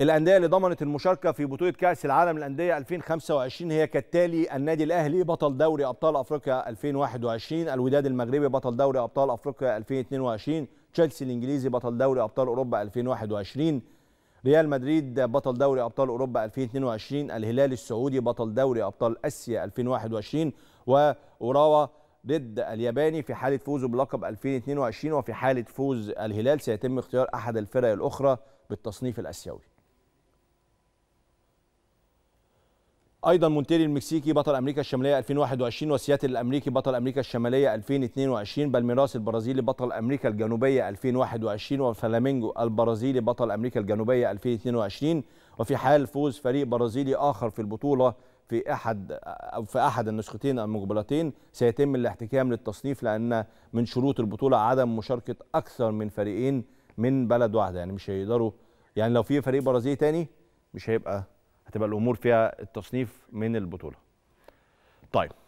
الانديه اللي ضمنت المشاركه في بطوله كاس العالم للانديه 2025 هي كالتالي النادي الاهلي بطل دوري ابطال افريقيا 2021 الوداد المغربي بطل دوري ابطال افريقيا 2022 تشيلسي الانجليزي بطل دوري ابطال اوروبا 2021 ريال مدريد بطل دوري ابطال اوروبا 2022 الهلال السعودي بطل دوري ابطال اسيا 2021 واوراوا ضد الياباني في حاله فوزه بلقب 2022 وفي حاله فوز الهلال سيتم اختيار احد الفرق الاخرى بالتصنيف الاسيوي ايضا مونتيري المكسيكي بطل امريكا الشماليه 2021 وسياتل الامريكي بطل امريكا الشماليه 2022 بالميراس البرازيلي بطل امريكا الجنوبيه 2021 وفلامينجو البرازيلي بطل امريكا الجنوبيه 2022 وفي حال فوز فريق برازيلي اخر في البطوله في احد او في احد النسختين المقبلتين سيتم الاحتكام للتصنيف لان من شروط البطوله عدم مشاركه اكثر من فريقين من بلد واحده يعني مش هيقدروا يعني لو في فريق برازيلي تاني مش هيبقى هتبقى الامور فيها التصنيف من البطوله طيب